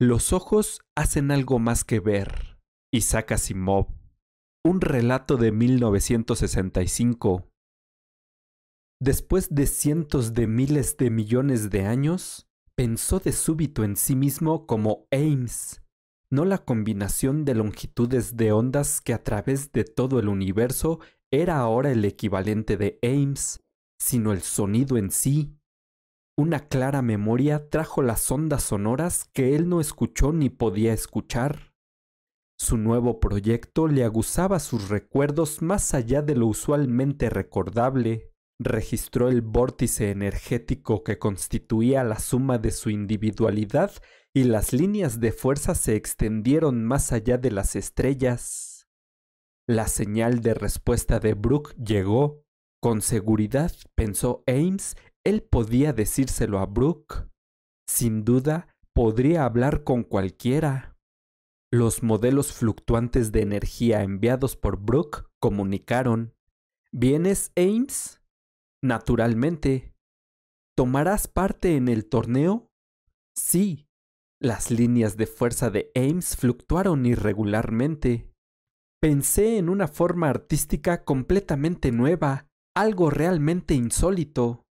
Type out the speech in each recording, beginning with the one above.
Los ojos hacen algo más que ver. Isaac Asimov. Un relato de 1965. Después de cientos de miles de millones de años, pensó de súbito en sí mismo como Ames, no la combinación de longitudes de ondas que a través de todo el universo era ahora el equivalente de Ames, sino el sonido en sí, una clara memoria trajo las ondas sonoras que él no escuchó ni podía escuchar. Su nuevo proyecto le aguzaba sus recuerdos más allá de lo usualmente recordable, registró el vórtice energético que constituía la suma de su individualidad y las líneas de fuerza se extendieron más allá de las estrellas. La señal de respuesta de Brooke llegó. Con seguridad, pensó Ames, él podía decírselo a Brooke. Sin duda, podría hablar con cualquiera. Los modelos fluctuantes de energía enviados por Brooke comunicaron. ¿Vienes, Ames? Naturalmente. ¿Tomarás parte en el torneo? Sí. Las líneas de fuerza de Ames fluctuaron irregularmente. Pensé en una forma artística completamente nueva, algo realmente insólito.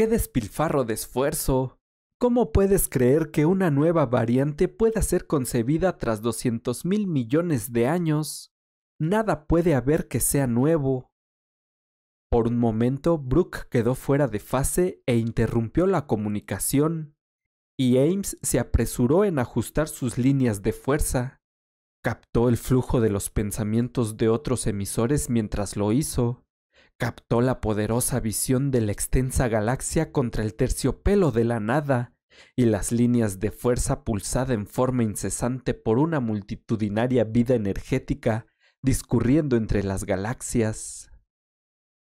¡Qué despilfarro de esfuerzo! ¿Cómo puedes creer que una nueva variante pueda ser concebida tras doscientos mil millones de años? Nada puede haber que sea nuevo. Por un momento, Brooke quedó fuera de fase e interrumpió la comunicación, y Ames se apresuró en ajustar sus líneas de fuerza. Captó el flujo de los pensamientos de otros emisores mientras lo hizo, Captó la poderosa visión de la extensa galaxia contra el terciopelo de la nada y las líneas de fuerza pulsada en forma incesante por una multitudinaria vida energética discurriendo entre las galaxias.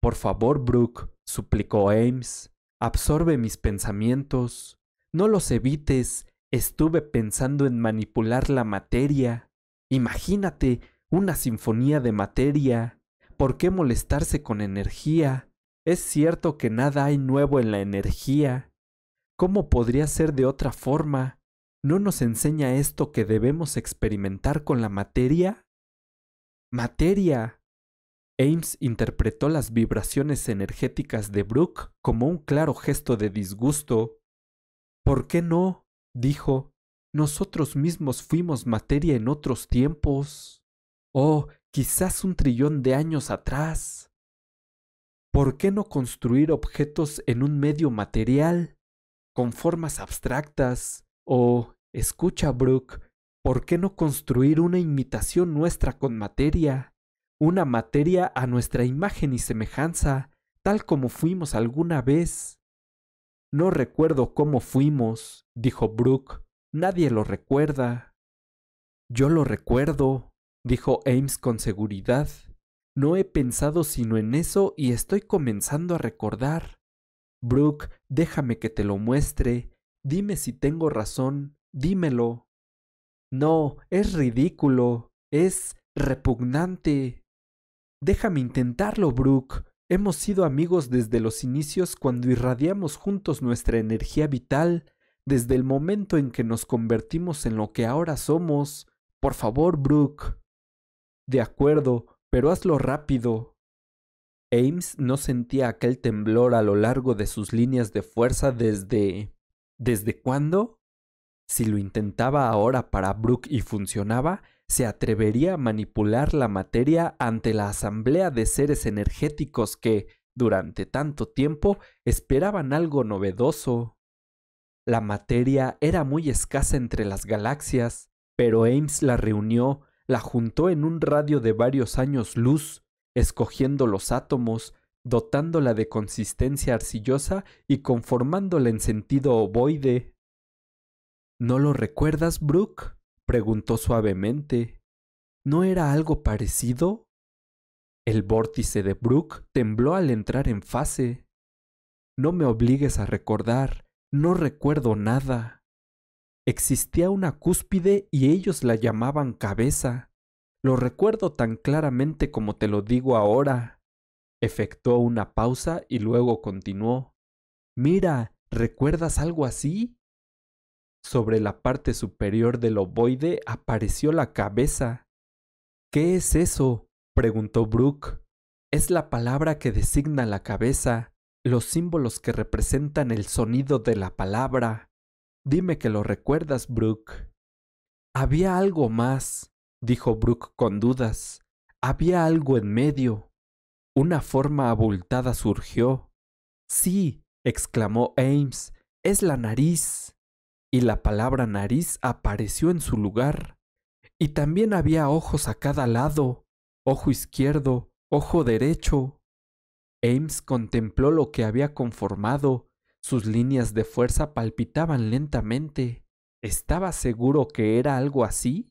Por favor, Brooke, suplicó Ames, absorbe mis pensamientos, no los evites, estuve pensando en manipular la materia. Imagínate una sinfonía de materia, ¿Por qué molestarse con energía? Es cierto que nada hay nuevo en la energía. ¿Cómo podría ser de otra forma? ¿No nos enseña esto que debemos experimentar con la materia? ¡Materia! Ames interpretó las vibraciones energéticas de Brooke como un claro gesto de disgusto. ¿Por qué no? dijo. Nosotros mismos fuimos materia en otros tiempos. Oh, quizás un trillón de años atrás. ¿Por qué no construir objetos en un medio material, con formas abstractas? O, escucha, Brooke, ¿por qué no construir una imitación nuestra con materia? Una materia a nuestra imagen y semejanza, tal como fuimos alguna vez. No recuerdo cómo fuimos, dijo Brooke. Nadie lo recuerda. Yo lo recuerdo, dijo Ames con seguridad. No he pensado sino en eso y estoy comenzando a recordar. Brooke, déjame que te lo muestre. Dime si tengo razón. Dímelo. No, es ridículo. Es repugnante. Déjame intentarlo, Brooke. Hemos sido amigos desde los inicios cuando irradiamos juntos nuestra energía vital, desde el momento en que nos convertimos en lo que ahora somos. Por favor, Brooke. De acuerdo, pero hazlo rápido. Ames no sentía aquel temblor a lo largo de sus líneas de fuerza desde... ¿Desde cuándo? Si lo intentaba ahora para Brooke y funcionaba, se atrevería a manipular la materia ante la asamblea de seres energéticos que, durante tanto tiempo, esperaban algo novedoso. La materia era muy escasa entre las galaxias, pero Ames la reunió la juntó en un radio de varios años luz, escogiendo los átomos, dotándola de consistencia arcillosa y conformándola en sentido ovoide. ¿No lo recuerdas, Brooke? preguntó suavemente. ¿No era algo parecido? El vórtice de Brooke tembló al entrar en fase. No me obligues a recordar, no recuerdo nada. Existía una cúspide y ellos la llamaban cabeza. Lo recuerdo tan claramente como te lo digo ahora. Efectuó una pausa y luego continuó. Mira, ¿recuerdas algo así? Sobre la parte superior del ovoide apareció la cabeza. ¿Qué es eso? preguntó Brooke. Es la palabra que designa la cabeza, los símbolos que representan el sonido de la palabra. Dime que lo recuerdas, Brooke. Había algo más, dijo Brooke con dudas. Había algo en medio. Una forma abultada surgió. Sí, exclamó Ames, es la nariz. Y la palabra nariz apareció en su lugar. Y también había ojos a cada lado, ojo izquierdo, ojo derecho. Ames contempló lo que había conformado sus líneas de fuerza palpitaban lentamente. ¿Estaba seguro que era algo así?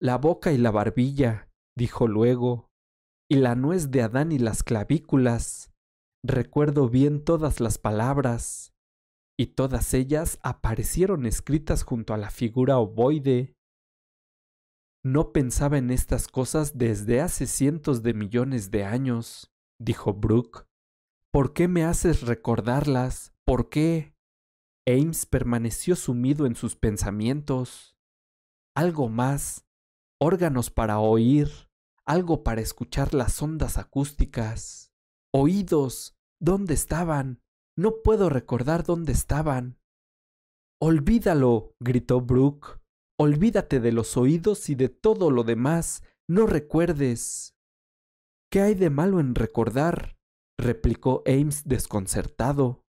La boca y la barbilla, dijo luego, y la nuez de Adán y las clavículas. Recuerdo bien todas las palabras, y todas ellas aparecieron escritas junto a la figura ovoide. No pensaba en estas cosas desde hace cientos de millones de años, dijo Brooke. ¿Por qué me haces recordarlas? ¿Por qué? Ames permaneció sumido en sus pensamientos. Algo más, órganos para oír, algo para escuchar las ondas acústicas. Oídos, ¿dónde estaban? No puedo recordar dónde estaban. Olvídalo, gritó Brooke. Olvídate de los oídos y de todo lo demás. No recuerdes. ¿Qué hay de malo en recordar? replicó Ames desconcertado,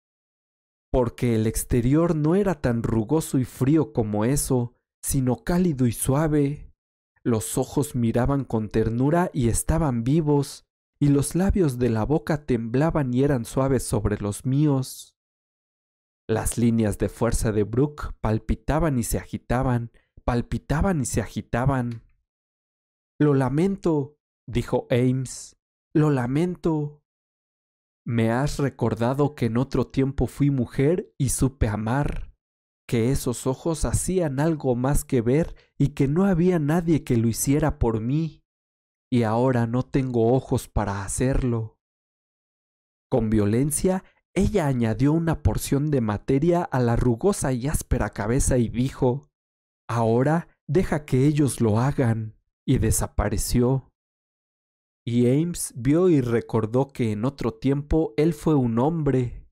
porque el exterior no era tan rugoso y frío como eso, sino cálido y suave. Los ojos miraban con ternura y estaban vivos, y los labios de la boca temblaban y eran suaves sobre los míos. Las líneas de fuerza de Brooke palpitaban y se agitaban, palpitaban y se agitaban. Lo lamento, dijo Ames, lo lamento. Me has recordado que en otro tiempo fui mujer y supe amar, que esos ojos hacían algo más que ver y que no había nadie que lo hiciera por mí, y ahora no tengo ojos para hacerlo. Con violencia, ella añadió una porción de materia a la rugosa y áspera cabeza y dijo, Ahora deja que ellos lo hagan, y desapareció. Y Ames vio y recordó que en otro tiempo él fue un hombre.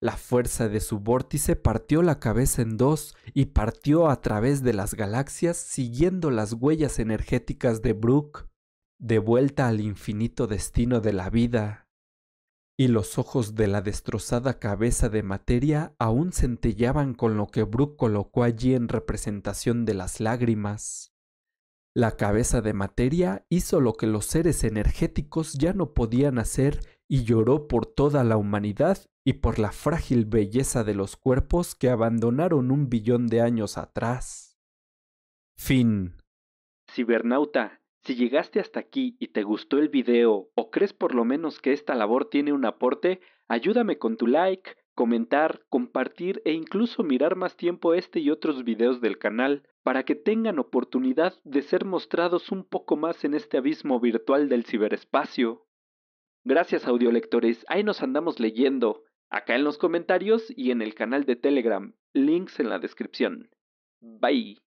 La fuerza de su vórtice partió la cabeza en dos y partió a través de las galaxias siguiendo las huellas energéticas de Brooke, de vuelta al infinito destino de la vida. Y los ojos de la destrozada cabeza de materia aún centellaban con lo que Brooke colocó allí en representación de las lágrimas. La cabeza de materia hizo lo que los seres energéticos ya no podían hacer y lloró por toda la humanidad y por la frágil belleza de los cuerpos que abandonaron un billón de años atrás. Fin. Cibernauta, si llegaste hasta aquí y te gustó el video o crees por lo menos que esta labor tiene un aporte, ayúdame con tu like comentar, compartir e incluso mirar más tiempo este y otros videos del canal para que tengan oportunidad de ser mostrados un poco más en este abismo virtual del ciberespacio. Gracias audiolectores, ahí nos andamos leyendo, acá en los comentarios y en el canal de Telegram, links en la descripción. Bye.